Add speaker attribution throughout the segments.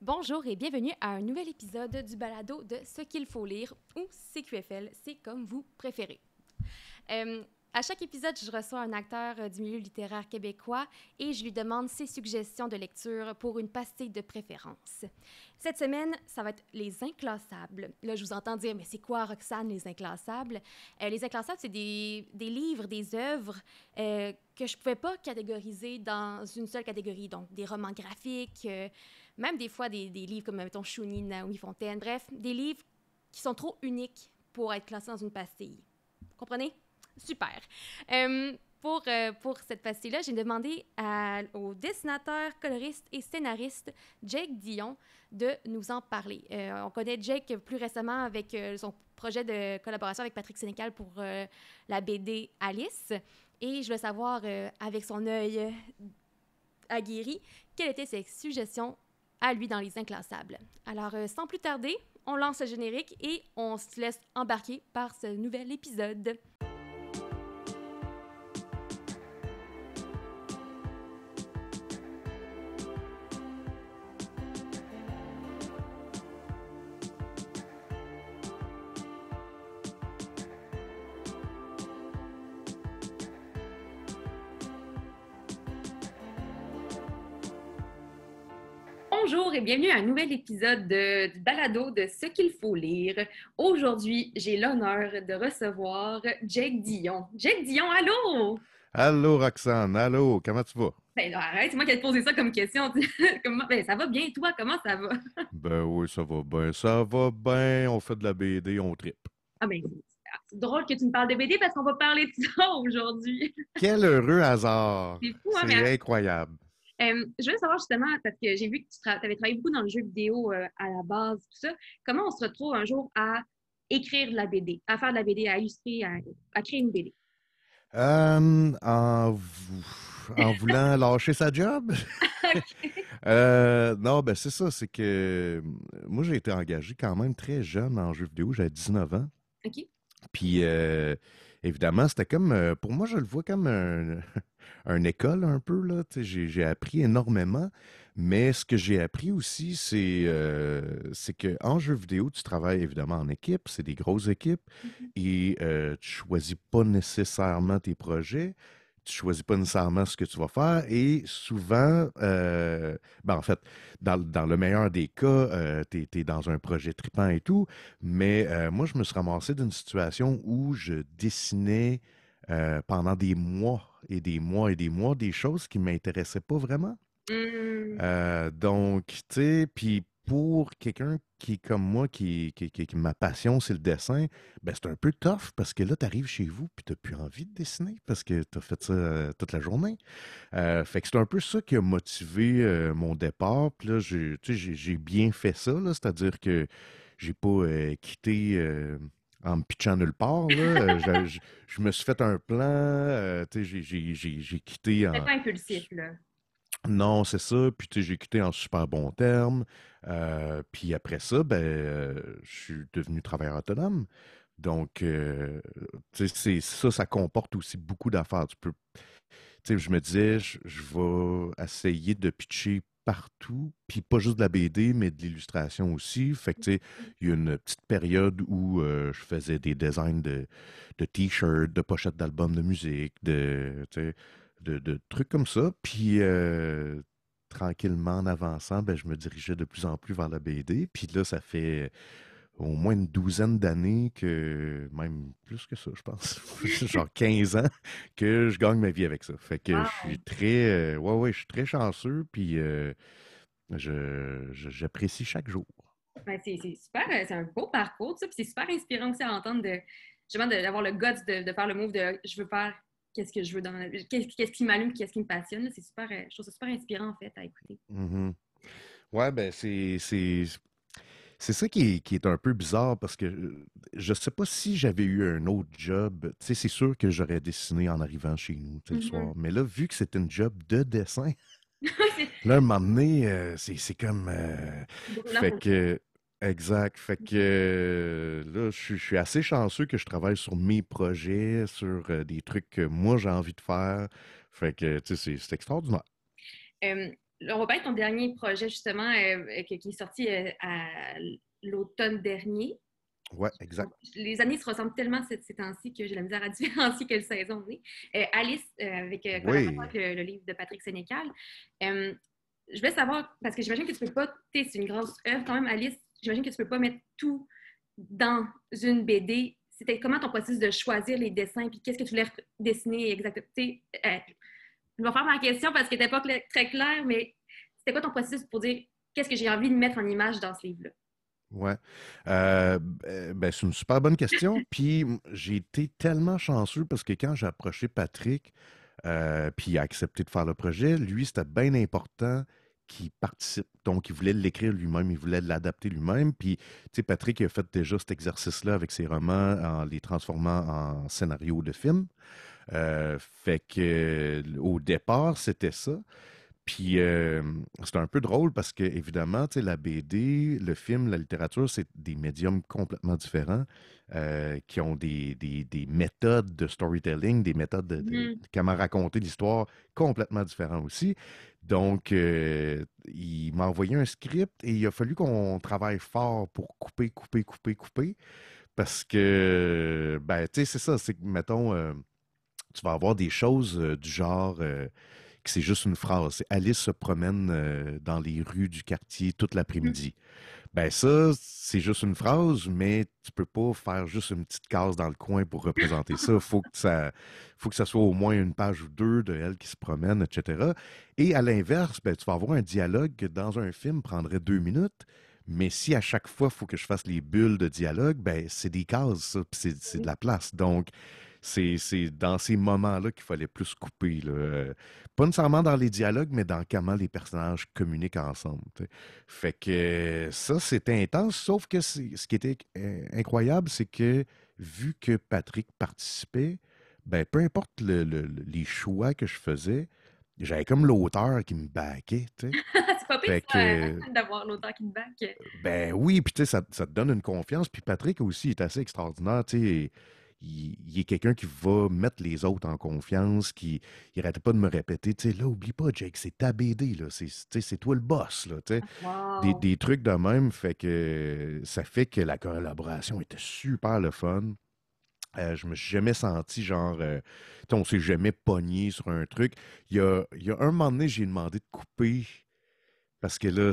Speaker 1: Bonjour et bienvenue à un nouvel épisode du balado de Ce qu'il faut lire ou CQFL, c'est comme vous préférez. Euh, à chaque épisode, je reçois un acteur euh, du milieu littéraire québécois et je lui demande ses suggestions de lecture pour une pastille de préférence. Cette semaine, ça va être Les Inclassables. Là, je vous entends dire, mais c'est quoi, Roxane, Les Inclassables? Euh, les Inclassables, c'est des, livres, des œuvres que je ne pouvais pas catégoriser dans une seule catégorie, donc des romans graphiques. Même des fois, des, livres comme, mettons, Chounin, Naomi Fontaine, bref, des livres qui sont trop uniques pour être classés dans une pastille. comprenez? Super. Euh, pour, euh, pour cette pastille-là, j'ai demandé au dessinateur, coloriste et scénariste Jake Dion de nous en parler. Euh, on connaît Jake plus récemment avec son projet de collaboration avec Patrick Sénécal pour la BD Alice. Et je veux savoir, avec son œil aguerri, quelles étaient ses suggestions à lui dans Les Inclassables. Alors, euh, sans plus tarder, on lance le générique et on se laisse embarquer par ce nouvel épisode. bienvenue à un nouvel épisode de, du balado de Ce qu'il faut lire. Aujourd'hui, j'ai l'honneur de recevoir Jake Dion. Jake Dion, allô?
Speaker 2: Allô, Roxane, allô, comment tu vas?
Speaker 1: Ben arrête, c'est moi qui ai posé ça comme question. ben, ça va bien, toi, comment ça va?
Speaker 2: ben oui, ça va bien, ça va bien, on fait de la BD, on tripe.
Speaker 1: Ah ben, c'est drôle que tu me parles de BD parce qu'on va parler de ça aujourd'hui.
Speaker 2: Quel heureux hasard! C'est hein, incroyable.
Speaker 1: Euh, je voulais savoir justement, parce que j'ai vu que tu avais travaillé beaucoup dans le jeu vidéo euh, à la base, tout ça, comment on se retrouve un jour à écrire de la BD, à faire de la BD, à illustrer, à, créer une BD?
Speaker 2: Euh, en, voulant lâcher sa job? non, ben c'est ça, c'est que moi j'ai été engagé quand même très jeune en jeu vidéo, j'avais 19 ans. OK. Puis évidemment, c'était comme, pour moi je le vois comme un une école un peu. Là. J'ai, appris énormément. Mais ce que j'ai appris aussi, c'est, euh, c'est que qu'en jeu vidéo, tu travailles évidemment en équipe, c'est des grosses équipes, mhm. et tu euh, tu choisis pas nécessairement tes projets tu choisis pas nécessairement ce que tu vas faire et souvent, euh, ben, en fait, dans, le meilleur des cas, tu es, dans un projet tripant et tout, mais moi, je me suis ramassé d'une situation où je dessinais euh, pendant des mois et des mois et des mois des choses qui ne m'intéressaient pas vraiment. Mmh. Euh, donc, tu sais, puis pour quelqu'un qui, comme moi, qui, qui, ma passion, c'est le dessin, ben c'est un peu tough parce que là, tu arrives chez vous puis tu n'as plus envie de dessiner parce que tu as fait ça euh, toute la journée. fait que c'est un peu ça qui a motivé mon départ. Puis là, j'ai bien fait ça, c'est-à-dire que j'ai pas quitté en me pitchant nulle part. Euh, je, me suis fait un plan, euh, sais, j'ai quitté. En... pas
Speaker 1: impulsif, là.
Speaker 2: Non, c'est ça. Puis j'ai quitté en super bon terme. Euh, puis après ça, ben, je suis devenu travailleur autonome. Donc, c'est ça, ça comporte aussi beaucoup d'affaires. Tu peux, je me disais, je, je vais essayer de pitcher partout, puis pas juste de la BD, mais de l'illustration aussi. Fait que, tu sais, il y a une petite période où euh, je faisais des designs de, t-shirts, de pochettes d'albums de musique, de, de, trucs comme ça. Puis, euh, tranquillement, en avançant, ben, je me dirigeais de plus en plus vers la BD. Puis là, ça fait au moins une douzaine d'années que, même plus que ça, je pense, genre 15 ans, que je gagne ma vie avec ça. Fait que je suis très, euh, ouais, ouais, je suis très chanceux, puis euh, je j'apprécie chaque jour.
Speaker 1: Ben, c'est super, euh, c'est un beau parcours, ça, puis c'est super inspirant aussi à entendre de, justement, d'avoir le guts de, de, faire le move de je veux faire qu'est-ce que je veux dans qu'est-ce qui m'allume, qu'est-ce qui me passionne. C'est super, je trouve ça super inspirant, en fait, à écouter.
Speaker 2: Mm Ouais, ben c'est c'est ça qui est, un peu bizarre parce que je ne sais pas si j'avais eu un autre job. Tu sais, c'est sûr que j'aurais dessiné en arrivant chez nous mmh soir. Mais là, vu que c'est un job de dessin, là, un moment donné, c'est comme. fait que. Exact. Fait mmh que là, je, suis assez chanceux que je travaille sur mes projets, sur des trucs que moi j'ai envie de faire. Fait que, tu sais, c'est extraordinaire.
Speaker 1: On est ton dernier projet, justement, euh, qui, est sorti euh, à l'automne dernier. Oui, exact. Les années se ressemblent tellement ces, ces temps-ci que j'ai la misère à différencier quelle saison on est. Euh, Alice, avec, le, livre de Patrick Sénécal. je vais savoir, parce que j'imagine que tu peux pas, c'est une grosse œuvre quand même, Alice, j'imagine que tu peux pas mettre tout dans une BD. C'était comment ton processus de choisir les dessins, puis qu'est-ce que tu voulais dessiner exactement? je vais faire ma question parce qu'elle n'était pas très claire, mais c'était quoi ton processus pour dire qu'est-ce que j'ai envie de mettre en image dans ce livre-là?
Speaker 2: Oui. Euh, ben, c'est une super bonne question. puis j'ai été tellement chanceux parce que quand j'ai approché Patrick, euh, puis il a accepté de faire le projet, lui, c'était bien important qu'il participe. Donc, il voulait l'écrire lui-même, il voulait l'adapter lui-même. Puis, tu sais, Patrick a fait déjà cet exercice-là avec ses romans en les transformant en scénario de film. Euh, fait que euh, au départ, c'était ça. Puis c'est un peu drôle parce que, évidemment, la BD, le film, la littérature, c'est des médiums complètement différents euh, qui ont des, méthodes de storytelling, des méthodes de, mmh. comment raconter l'histoire complètement différentes aussi. Donc, il m'a envoyé un script et il a fallu qu'on travaille fort pour couper, couper, couper, couper. Parce que, ben, tu sais, c'est ça, c'est que, mettons tu vas avoir des choses euh, du genre euh, que c'est juste une phrase. Alice se promène euh, dans les rues du quartier toute mmh. l'après-midi. Ben ça, c'est juste une phrase, mais tu peux pas faire juste une petite case dans le coin pour représenter ça. Faut que ça, faut que ça soit au moins une page ou deux de elle qui se promène, etc. Et à l'inverse, ben, tu vas avoir un dialogue que dans un film prendrait deux minutes. Mais si à chaque fois, il faut que je fasse les bulles de dialogue, ben c'est des cases, ça, c'est de la place. Donc, c'est dans ces moments-là qu'il fallait plus couper. Là. Euh, pas nécessairement dans les dialogues, mais dans comment les personnages communiquent ensemble. Fait que euh, ça, c'était intense, sauf que ce qui était euh, incroyable, c'est que vu que Patrick participait, ben peu importe les choix que je faisais, j'avais comme l'auteur qui me baquait, c'est
Speaker 1: pas pire d'avoir l'auteur qui me baquait.
Speaker 2: Ben oui, puis ça, ça, te donne une confiance. Puis Patrick aussi est assez extraordinaire, tu il, y est quelqu'un qui va mettre les autres en confiance, qui n'arrête pas de me répéter, tu sais, là, oublie pas, Jake, c'est ta BD, là, c'est toi le boss, là, tu sais. Ah, des, trucs de même, fait que ça fait que la collaboration était super le fun. Euh, je me suis jamais senti genre. Euh, on s'est jamais pogné sur un truc. Il y a, il y a un moment donné, j'ai demandé de couper parce que là,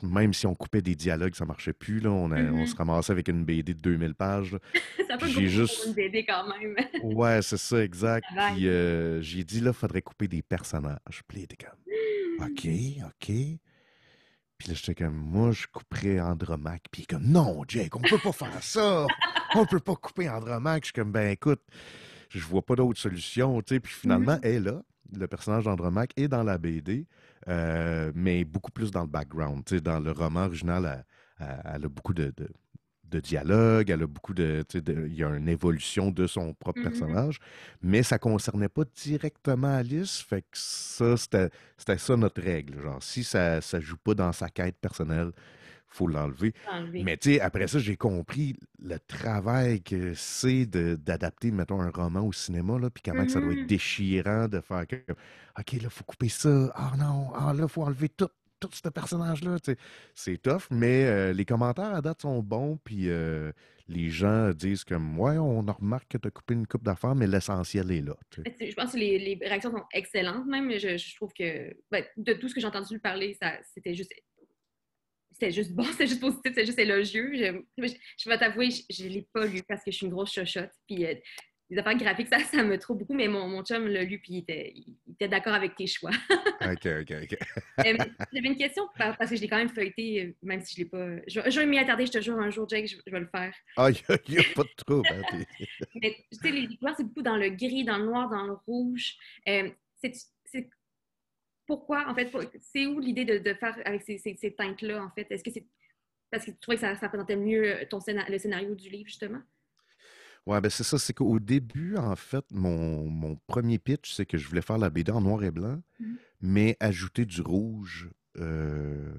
Speaker 2: même si on coupait des dialogues, ça marchait plus. Là. On, mmh se ramassait avec une BD de 2000 pages.
Speaker 1: ça peut juste... une BD quand même. ouais,
Speaker 2: c'est ça, exact. Puis euh, j'ai dit, là, faudrait couper des personnages. Puis il comme, mmh. OK, OK. Puis là, j'étais comme, moi, je couperais Andromaque. Puis il est comme, non, Jake, on peut pas faire ça. On peut pas couper Andromaque. Je suis comme, ben écoute, je vois pas d'autre solution. Puis finalement, mmh. elle est là le personnage d'Andromaque est dans la BD, euh, mais beaucoup plus dans le background. dans le roman original, elle, a beaucoup de, de, dialogue, elle a beaucoup de, Il y a une évolution de son propre mm-hmm. personnage, mais ça ne concernait pas directement Alice. Fait que ça, c'était ça notre règle. Genre, si ça ne joue pas dans sa quête personnelle, faut l'enlever. Mais tu sais, après ça, j'ai compris le travail que c'est d'adapter, mettons, un roman au cinéma, là, puis comment ça doit être mm-hmm. déchirant de faire que, OK, là, faut couper ça. Ah non, ah oh, là, faut enlever tout, ce personnage-là. C'est tough, mais euh, les commentaires à date sont bons, puis euh, les gens disent comme, ouais, on remarque que tu as coupé une coupe d'affaires, mais l'essentiel est là.
Speaker 1: Je pense que les, réactions sont excellentes, même. Je, je trouve que, ben, de tout ce que j'ai entendu parler, c'était juste c'était juste bon, c'est juste positif, c'est juste élogieux. Je, je, vais t'avouer, je ne l'ai pas lu parce que je suis une grosse chochotte. Puis euh, les affaires graphiques, ça, ça me trouve beaucoup, mais mon, mon chum l'a lu, puis il était, d'accord avec tes choix.
Speaker 2: OK, OK, OK.
Speaker 1: Euh, j'avais une question, parce que je l'ai quand même feuilleté, euh, même si je ne l'ai pas... Je, je vais m'y attarder, je te jure, un jour, Jake, je, vais le faire.
Speaker 2: Ah, il n'y a, pas de trouble. Hein,
Speaker 1: mais, tu sais, les couleurs c'est beaucoup dans le gris, dans le noir, dans le rouge. Euh, pourquoi, en fait, c'est où l'idée de, faire avec ces, teintes-là, en fait? Est-ce que c'est parce que tu trouvais que ça, ça mieux euh, ton le scénario du livre, justement?
Speaker 2: Oui, ben c'est ça. C'est qu'au début, en fait, mon, premier pitch, c'est que je voulais faire la BD en noir et blanc, mm-hmm. mais ajouter du rouge euh,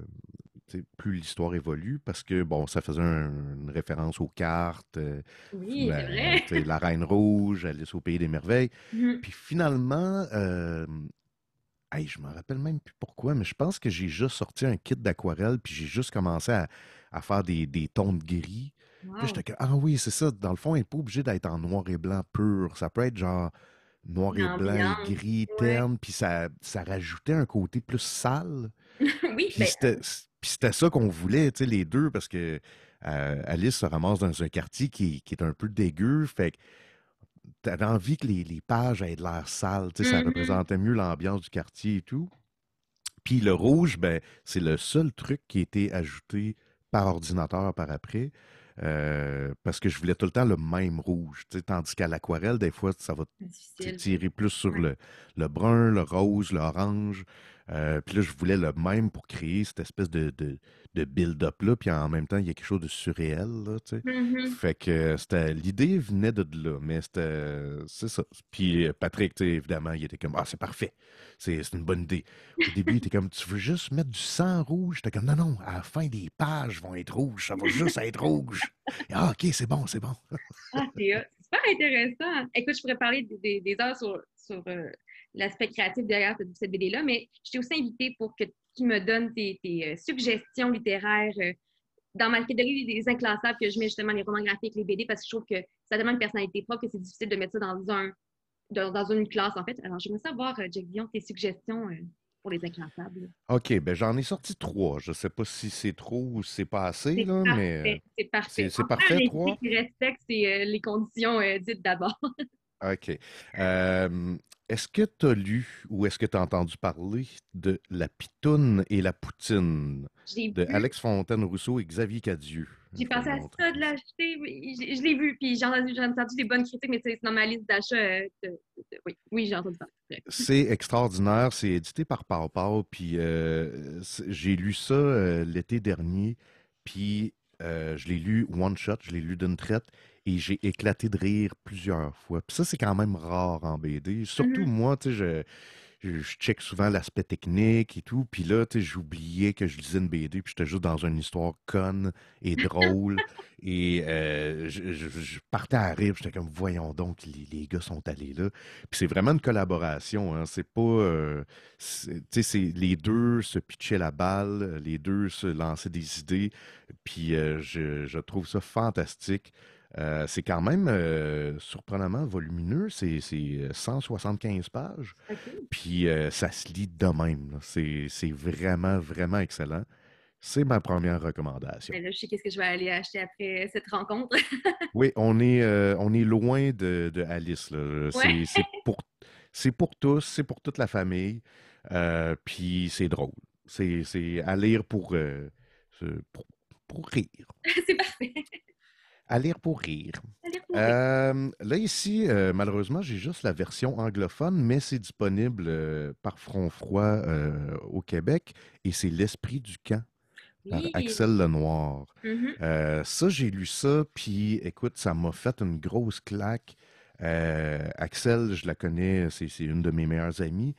Speaker 2: plus l'histoire évolue, parce que, bon, ça faisait une référence aux cartes. Euh, oui, la, la Reine Rouge, Alice au Pays des Merveilles. Mm-hmm. Puis finalement, euh, Hey, je me rappelle même plus pourquoi, mais je pense que j'ai juste sorti un kit d'aquarelle, puis j'ai juste commencé à, faire des, tons de gris. j'étais ah oui, c'est ça. Dans le fond, il n'est pas obligé d'être en noir et blanc pur. Ça peut être genre noir et blanc, gris, terne, puis ça, rajoutait un côté plus sale.
Speaker 1: oui, ben
Speaker 2: puis c'était ça qu'on voulait, tu sais, les deux, parce que euh, Alice se ramasse dans un quartier qui, est un peu dégueu. Fait t'avais envie que les, pages aient de l'air sale, ça mmh représentait mieux l'ambiance du quartier et tout. Puis le rouge, ben, c'est le seul truc qui a été ajouté par ordinateur par après. Euh, parce que je voulais tout le temps le même rouge. Tandis qu'à l'aquarelle, des fois, ça va tirer plus sur le, le brun, le rose, l'orange. Euh, puis là, je voulais le même pour créer cette espèce de, build-up-là. Puis en même temps, il y a quelque chose de surréel. tu mm-hmm. Fait que euh, c'était, l'idée venait de là, mais c'était, euh, c'est ça. Puis Patrick, tu évidemment, il était comme Ah, c'est parfait. C'est, une bonne idée. Au début, il était comme Tu veux juste mettre du sang rouge J'étais comme Non, non, à la fin, des pages vont être rouges. Ça va juste être rouge. ah, OK, c'est bon, c'est bon.
Speaker 1: ah, c'est super intéressant. Écoute, je pourrais parler des, heures sur, l'aspect créatif derrière cette BD-là, mais je t'ai aussi invité pour que tu me donnes tes, euh, suggestions littéraires euh, dans ma catégorie des inclassables que je mets justement les romans graphiques, les BD, parce que je trouve que ça demande une personnalité propre, que c'est difficile de mettre ça dans un dans, une classe, en fait. Alors, j'aimerais savoir, euh, Jack Dion, tes suggestions pour les inclassables.
Speaker 2: OK, ben j'en ai sorti trois. Je ne sais pas si c'est trop ou c'est pas assez, là, mais.
Speaker 1: C'est parfait. C'est, parfait, trois. qui respecte les conditions dites d'abord.
Speaker 2: OK. Est-ce que tu as lu ou est-ce que tu as entendu parler de La Pitoune et la Poutine
Speaker 1: de Alex
Speaker 2: Fontaine-Rousseau et Xavier Cadieu?
Speaker 1: J'ai pensé à ça de l'acheter. Je, l'ai vu, puis j'ai entendu, des bonnes critiques, mais c'est dans ma liste d'achat. Euh, oui, oui j'ai entendu ça. C'est
Speaker 2: extraordinaire. C'est édité par PowerPoint, puis euh, j'ai lu ça euh, l'été dernier, puis je l'ai lu one shot, je l'ai lu d'une traite, et j'ai éclaté de rire plusieurs fois. Puis ça, c'est quand même rare en BD. Surtout mmh moi, tu sais, je, je, check souvent l'aspect technique et tout. Puis là, tu sais, j'oubliais que je lisais une BD, puis j'étais juste dans une histoire conne et drôle. et euh, je, partais à rire, j'étais comme, voyons donc, les, gars sont allés là. Puis c'est vraiment une collaboration, hein. C'est pas... Euh, tu sais, les deux se pitchaient la balle, les deux se lançaient des idées. Puis euh, je, trouve ça fantastique. Euh, c'est quand même euh, surprenamment volumineux. C'est 175 euh, pages. Puis ça se lit de même. C'est vraiment, vraiment excellent. C'est ma première recommandation.
Speaker 1: Ben je sais qu'est-ce que je vais aller acheter après cette rencontre.
Speaker 2: oui, on est, on est loin de, Alice. C'est pour, pour, tous, c'est pour toute la famille. puis c'est drôle. C'est à lire pour, pour rire.
Speaker 1: c'est parfait.
Speaker 2: À lire pour rire. Euh, là, ici, euh, malheureusement, j'ai juste la version anglophone, mais c'est disponible euh, par Front Froid au Québec et c'est L'Esprit du camp par Axel Lenoir. Mm-hmm. ça, j'ai lu ça, puis écoute, ça m'a fait une grosse claque. Axel, je la connais, c'est une de mes meilleures amies.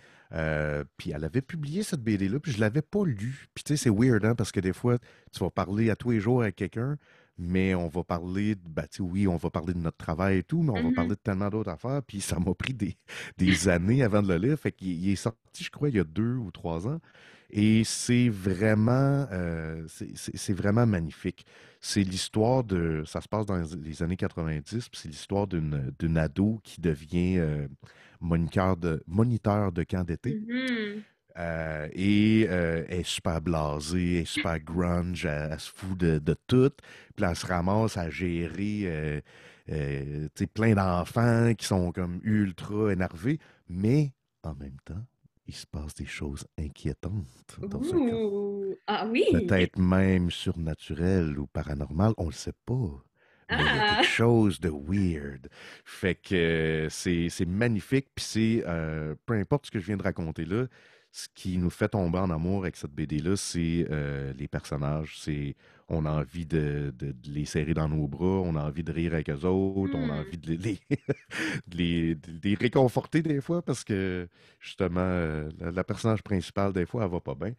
Speaker 2: puis elle avait publié cette BD-là, puis je l'avais pas lue. Puis tu sais, c'est weird, hein, parce que des fois, tu vas parler à tous les jours avec quelqu'un, mais on va parler, de, ben, oui, on va parler de notre travail et tout, mais on va mmh parler de tellement d'autres affaires. Puis ça m'a pris des, des années avant de le lire. Fait qu'il est sorti, je crois, il y a deux ou trois ans. Et c'est vraiment, euh, c'est vraiment magnifique. C'est l'histoire de, ça se passe dans les années 90, puis c'est l'histoire d'une ado qui devient euh, moniteur, de, camp d'été. Mmh euh, et euh, elle est super blasée, elle est super grunge, elle, se fout de, tout. Puis elle se ramasse à gérer euh, euh plein d'enfants qui sont comme ultra énervés. Mais en même temps, il se passe des choses inquiétantes
Speaker 1: dans ce ah Peut-être
Speaker 2: même surnaturelles ou paranormal, on le sait pas.
Speaker 1: Mais il y a ah! quelque
Speaker 2: chose de weird. Fait que c'est magnifique, puis c'est, peu importe ce que je viens de raconter là, ce qui nous fait tomber en amour avec cette BD-là, c'est euh, les personnages. C'est on a envie de, les serrer dans nos bras, on a envie de rire avec eux autres, on a hmm. envie de les, réconforter des fois parce que justement, euh, la, personnage principale, des fois, elle va pas bien.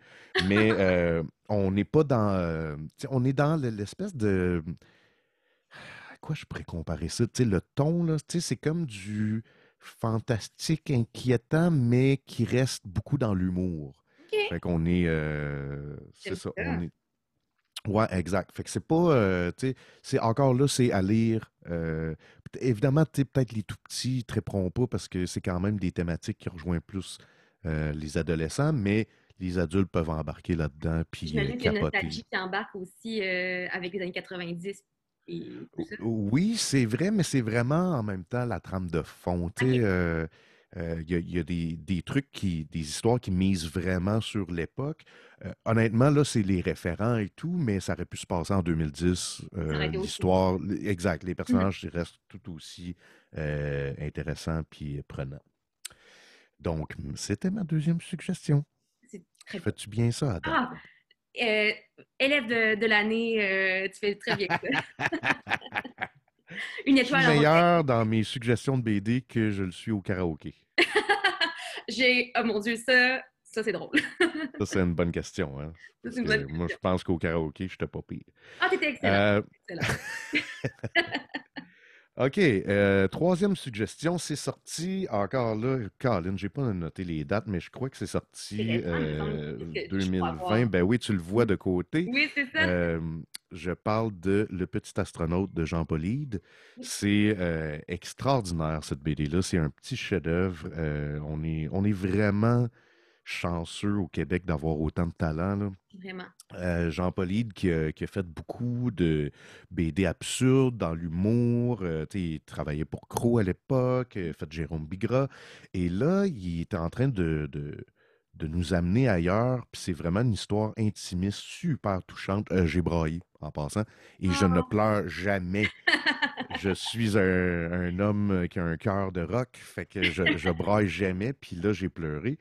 Speaker 2: Mais euh, on n'est pas dans. on est dans l'espèce de. À quoi je pourrais comparer ça? le ton, là, c'est comme du fantastique, inquiétant, mais qui reste beaucoup dans l'humour. Fait qu'on est. Euh, c'est ça. Ouais, exact. Fait que c'est pas. Euh, c'est encore là, c'est à lire. Euh, évidemment, peut-être les tout petits très tréperont pas parce que c'est quand même des thématiques qui rejoignent plus euh, les adolescents, mais les adultes peuvent embarquer là-dedans. Puis, y a une nostalgie
Speaker 1: qui embarque aussi avec les années 90
Speaker 2: oui, c'est vrai, mais c'est vraiment en même temps la trame de fond. Euh, euh, il y, a, des, trucs, qui, des histoires qui misent vraiment sur l'époque. Euh, honnêtement, là, c'est les référents et tout, mais ça aurait pu se passer en 2010. L'histoire, exact, les mmh personnages restent tout aussi intéressants puis prenants. Donc, c'était ma deuxième suggestion. Fais-tu bien ça, Adam?
Speaker 1: Ah! Euh, élève de, de l'année, euh, tu fais très bien Une étoile. Je suis meilleur
Speaker 2: dans mes suggestions de BD que je le suis au karaoké.
Speaker 1: J'ai, oh mon Dieu, ça, ça c'est drôle.
Speaker 2: ça, c'est une bonne question. Hein? moi, je pense qu'au karaoké, je te pas pire. Ah, t'étais excellent. Euh,
Speaker 1: excellent.
Speaker 2: OK. Euh, troisième suggestion, c'est sorti encore là. Colin, n'ai pas noté les dates, mais je crois que c'est sorti 2020. Euh, ben oui, tu le vois de côté. Oui, c'est ça. je parle de Le Petit Astronaute de Jean Paulide. C'est euh, extraordinaire, cette BD-là. C'est un petit chef-d'œuvre. on est vraiment chanceux au Québec d'avoir autant de talent. Vraiment. Euh, Jean Paulide qui, qui, a fait beaucoup de BD absurdes dans l'humour. Euh, il travaillait pour Crow à l'époque, fait Jérôme Bigra. Et là, il était en train de, de, nous amener ailleurs. Puis c'est vraiment une histoire intimiste, super touchante. Euh, j'ai braillé en passant. Et je ne ah! pleure jamais. je suis un, homme qui a un cœur de rock, fait que je, je braille jamais, puis là, j'ai pleuré.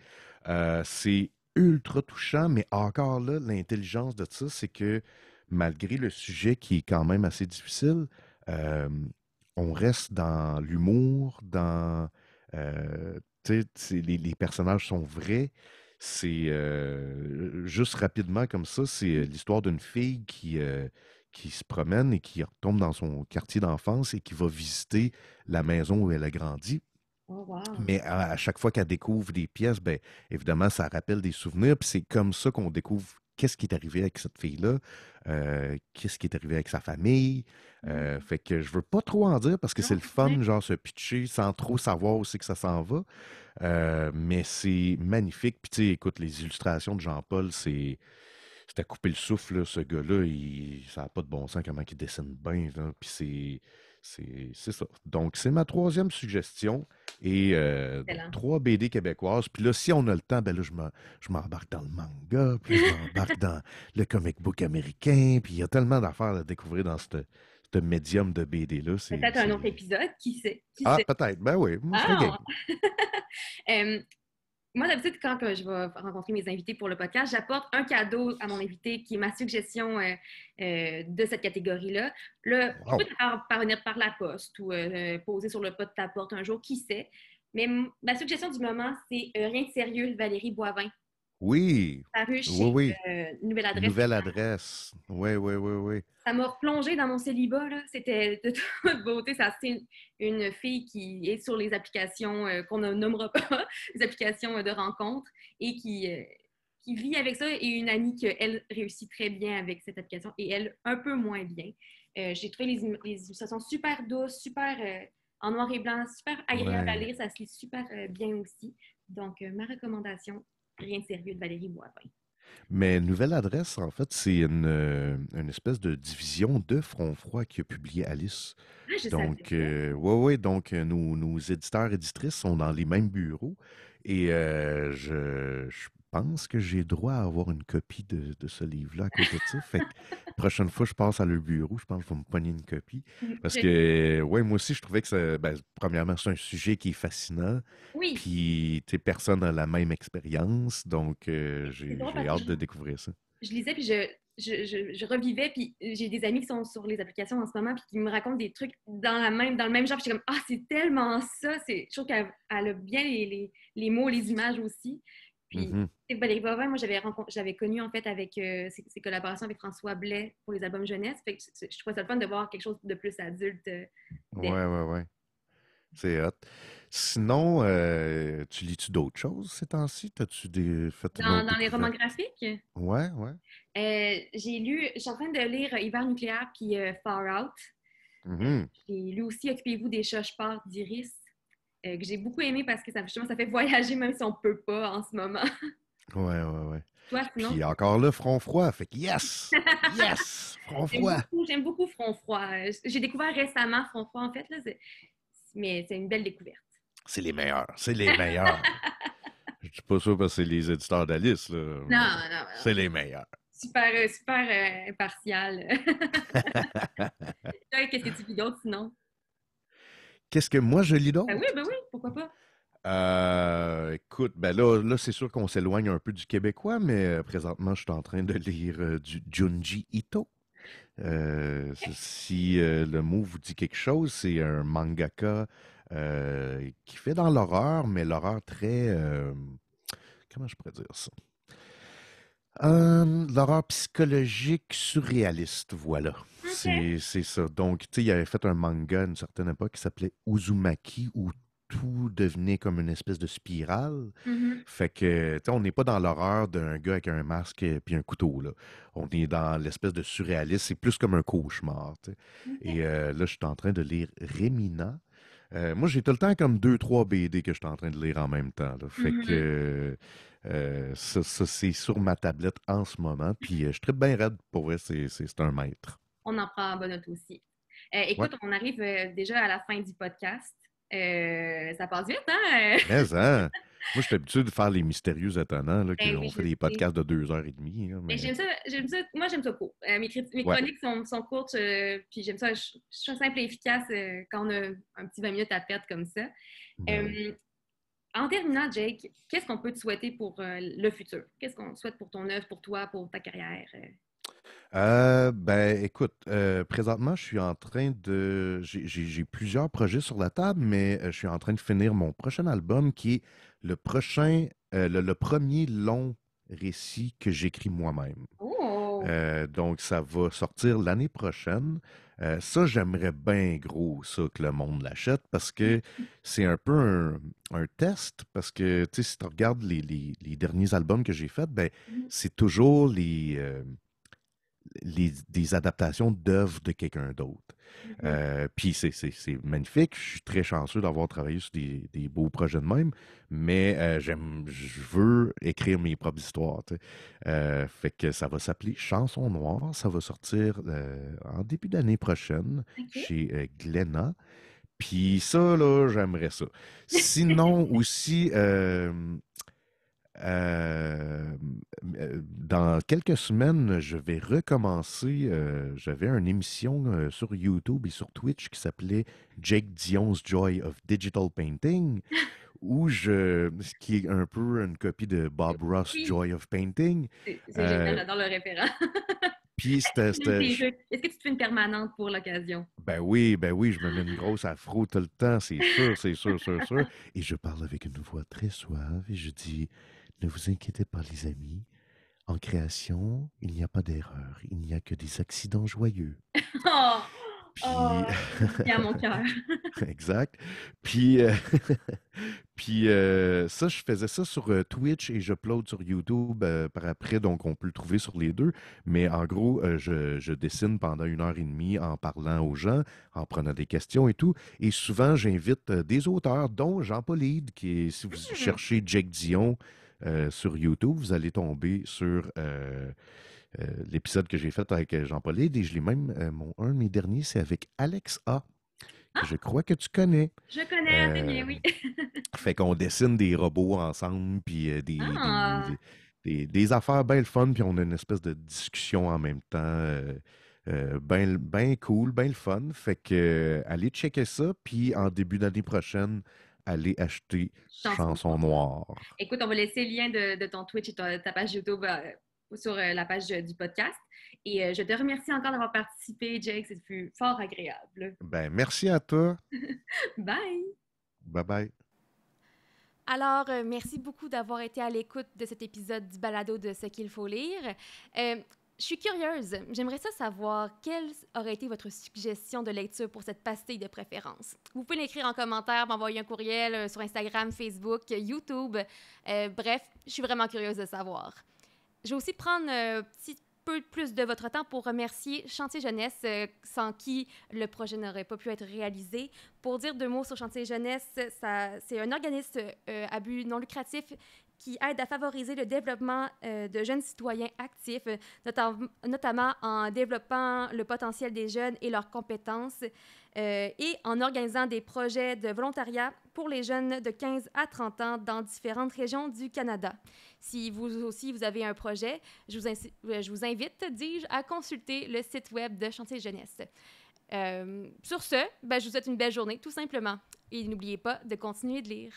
Speaker 2: Euh, c'est ultra touchant, mais encore là, l'intelligence de ça, c'est que malgré le sujet qui est quand même assez difficile, euh, on reste dans l'humour, dans. Euh, les, les, personnages sont vrais. C'est juste rapidement comme ça, c'est l'histoire d'une fille qui, qui se promène et qui retombe dans son quartier d'enfance et qui va visiter la maison où elle a grandi.
Speaker 1: Oh, mais
Speaker 2: à, chaque fois qu'elle découvre des pièces, ben, évidemment, ça rappelle des souvenirs. Puis c'est comme ça qu'on découvre qu'est-ce qui est arrivé avec cette fille-là, euh, qu'est-ce qui est arrivé avec sa famille. Mm. Euh, fait que je veux pas trop en dire parce que c'est le fun, genre se pitcher sans trop savoir aussi que ça s'en va. Euh, mais c'est magnifique. Puis tu sais, écoute, les illustrations de Jean-Paul, c'est C'était à couper le souffle, ce gars-là. Il... Ça a pas de bon sens comment il dessine bien. Puis c'est. C'est ça. Donc, c'est ma troisième suggestion. Et euh, trois BD québécoises. Puis là, si on a le temps, ben là, je m'embarque dans le manga, puis je m'embarque dans le comic book américain. Puis il y a tellement d'affaires à découvrir dans ce médium de BD-là. Peut-être un autre
Speaker 1: épisode, qui sait? ah,
Speaker 2: peut-être. Ben oui.
Speaker 1: moi, d'habitude, quand euh, je vais rencontrer mes invités pour le podcast, j'apporte un cadeau à mon invité qui est ma suggestion euh, euh, de cette catégorie-là. Le, wow. par, parvenir par la poste ou poser sur le pot de ta porte un jour, qui sait. Mais ma suggestion du moment, c'est Rien de sérieux, Valérie Boivin.
Speaker 2: Oui. oui, oui.
Speaker 1: Euh, Nouvelle Adresse. Nouvelle
Speaker 2: Adresse. Oui, oui, oui, oui.
Speaker 1: Ça m'a replongée dans mon célibat. Là. C'était de toute beauté. Ça, c'est une, fille qui est sur les applications euh, qu'on ne nommera pas, les applications de rencontres, et qui, euh, qui vit avec ça. Et une amie qui, elle, réussit très bien avec cette application et elle, un peu moins bien. j'ai trouvé les, les, illustrations super douces, super en noir et blanc, super agréable à lire. Ça se lit super bien aussi. Donc, ma recommandation, Rien de sérieux de Valérie Boivin.
Speaker 2: Mais Nouvelle Adresse, en fait, c'est une, euh, une, espèce de division de Front Froid qui a publié Alice. Ah, donc, Oui, euh, oui. donc euh, nos, nos éditeurs éditrices sont dans les mêmes bureaux. Et je, pense que j'ai droit à avoir une copie de, ce livre-là à prochaine fois, je passe à le bureau, je pense que me pogner une copie. Parce que, ouais, moi aussi, je trouvais que, ben, premièrement, c'est un sujet qui est fascinant. Oui. Puis, personne n'a la même expérience. Donc, euh, j'ai hâte de découvrir ça.
Speaker 1: Je lisais, puis je, revivais, puis euh, j'ai des amis qui sont sur les applications en ce moment, puis qui me racontent des trucs dans, la même, dans le même genre. je comme, ah, c'est tellement ça. Je trouve qu'elle a bien les, les, les, mots, les images aussi. Puis, mm -hmm. moi, j'avais, j'avais connu, en fait, avec euh, ses, collaborations avec François Blais pour les albums jeunesse. Fait que je trouvais ça le fun de voir quelque chose de plus adulte. Euh,
Speaker 2: ouais, ouais, ouais. C'est hot. Sinon, euh, tu lis-tu d'autres choses ces temps-ci? T'as-tu Fait dans, les romans graphiques? Ouais, ouais.
Speaker 1: j'ai lu... Je suis en train de lire Hiver nucléaire puis Far Out. Mm-hmm. J'ai lu aussi Occupez-vous des chats, d'Iris. Euh, que j'ai beaucoup aimé parce que ça, ça fait voyager même si on ne peut pas en ce moment.
Speaker 2: ouais, ouais, ouais. Toi, Puis encore là, front froid. Fait que yes!
Speaker 1: Yes! Front froid. J'aime beaucoup, front froid. Euh, j'ai découvert récemment front froid, en fait. Là, mais c'est une belle découverte.
Speaker 2: C'est les meilleurs. C'est les meilleurs. Je ne suis pas sûr parce que c'est les éditeurs d'Alice. Là. Non, non. C'est les meilleurs.
Speaker 1: Super, euh, super impartial. Qu'est-ce que tu vis d'autre sinon?
Speaker 2: Qu'est-ce que moi je lis ah donc? oui,
Speaker 1: ben oui, pourquoi pas?
Speaker 2: Euh, écoute, ben là, là c'est sûr qu'on s'éloigne un peu du québécois, mais euh, présentement, je suis en train de lire euh, du Junji Ito. si le mot vous dit quelque chose, c'est un mangaka qui fait dans l'horreur, mais l'horreur très. comment je pourrais dire ça? l'horreur psychologique surréaliste, voilà. C'est ça. Donc, tu sais, il avait fait un manga à une certaine époque qui s'appelait Uzumaki, où tout devenait comme une espèce de spirale. Mm-hmm. Fait que, tu sais, on n'est pas dans l'horreur d'un gars avec un masque et euh, puis un couteau, là. On est dans l'espèce de surréaliste. C'est plus comme un cauchemar, Et euh, là, je suis en train de lire Remina. Euh, moi, j'ai tout le temps comme deux, trois BD que je suis en train de lire en même temps. Fait mm-hmm. que ça, c'est sur ma tablette en ce moment. Puis je suis très bien raide pour vrai, c'est un maître
Speaker 1: on en prend en bonne note aussi. Euh, écoute, on arrive euh, déjà à la fin du podcast. Euh, ça passe vite, hein?
Speaker 2: Mais, hein? Moi, je suis de faire les mystérieux étonnants, là, ben qu'on fait des podcasts de deux heures et demie.
Speaker 1: Ben, mais... j'aime ça, moi, j'aime ça court. mes, chroniques sont, courtes, puis j'aime ça, je, suis simple et efficace quand on a un petit 20 minutes à perdre comme ça. Ben en terminant, Jake, qu'est-ce qu'on peut te souhaiter pour le futur? Qu'est-ce qu'on souhaite pour ton œuvre, pour toi, pour ta carrière?
Speaker 2: Euh, ben, écoute, euh, présentement, je suis en train de. J'ai plusieurs projets sur la table, mais euh, je suis en train de finir mon prochain album qui est le prochain, euh, le, premier long récit que j'écris moi-même. Oh! donc, ça va sortir l'année prochaine. ça, j'aimerais bien gros, ça, que le monde l'achète parce que c'est un peu un, test. Parce que, tu sais, si tu regardes les, les- derniers albums que j'ai faits, ben, mmh. c'est toujours les des adaptations d'œuvres de quelqu'un d'autre. Mm-hmm. Euh, puis c'est magnifique. Je suis très chanceux d'avoir travaillé sur des, beaux projets de même, mais euh, je veux écrire mes propres histoires. Euh, fait que ça va s'appeler Chanson Noire. Ça va sortir en début d'année prochaine chez Glenna. Puis ça, là, j'aimerais ça. Sinon aussi, euh, euh, dans quelques semaines, je vais recommencer. Euh, j'avais une émission sur YouTube et sur Twitch qui s'appelait Jake Dion's Joy of Digital Painting, où je, ce qui est un peu une copie de Bob Ross Joy of Painting. C'est génial, j'adore
Speaker 1: le référent.
Speaker 2: Puis c'était. Est-ce
Speaker 1: que tu te fais une permanente pour l'occasion?
Speaker 2: Ben oui, ben oui, je me mets une grosse afro tout le temps, c'est sûr, c'est sûr, c'est sûr. Et je parle avec une voix très suave et je dis ne vous inquiétez pas, les amis. En création, il n'y a pas d'erreur, il n'y a que des accidents joyeux.
Speaker 1: oh, Puis... Oh, mon cœur.
Speaker 2: exact. Puis, euh, Puis euh, ça, je faisais ça sur euh, Twitch et je sur YouTube par après, donc on peut le trouver sur les deux. Mais en gros, je, dessine pendant une heure et demie en parlant aux gens, en prenant des questions et tout. Et souvent, j'invite des auteurs, dont Jean-Paul qui est, si vous mmh. cherchez Jake Dion, euh, sur YouTube, vous allez tomber sur euh, euh, l'épisode que j'ai fait avec Jean-Paul et je l'ai même, mon, un de mes derniers, c'est avec Alex A. je ah! crois que tu connais.
Speaker 1: Je connais bien, oui.
Speaker 2: fait qu'on dessine des robots ensemble, puis ah! des, affaires bien le fun, puis on a une espèce de discussion en même temps. bien cool, bien le fun. Fait que allez checker ça. Puis en début d'année prochaine, aller acheter Chanson, Noire.
Speaker 1: Écoute, on va laisser le lien de, ton Twitch et ta, ta page YouTube euh, sur euh, la page euh, du podcast. Et je te remercie encore d'avoir participé, Jake. C'est fut fort agréable.
Speaker 2: Ben, merci à toi. bye. Bye bye.
Speaker 1: Alors, merci beaucoup d'avoir été à l'écoute de cet épisode du balado de Ce qu'il faut lire. Je suis curieuse. J'aimerais savoir quelle aurait été votre suggestion de lecture pour cette pastille de préférence. Vous pouvez l'écrire en commentaire, m'envoyer un courriel euh, sur Instagram, Facebook, YouTube. Euh, bref, je suis vraiment curieuse de savoir. Je vais aussi prendre euh, un petit peu plus de votre temps pour remercier Chantier Jeunesse, sans qui le projet n'aurait pas pu être réalisé. Pour dire deux mots sur Chantier Jeunesse, c'est un organisme à but non lucratif qui aide à favoriser le développement euh, de jeunes citoyens actifs, notamment en développant le potentiel des jeunes et leurs compétences euh, et en organisant des projets de volontariat pour les jeunes de 15 à 30 ans dans différentes régions du Canada. Si vous aussi vous avez un projet, je vous, euh, je vous invite, dis-je, à consulter le site web de Chantier Jeunesse. sur ce, ben, je vous souhaite une belle journée, tout simplement. Et n'oubliez pas de continuer de lire.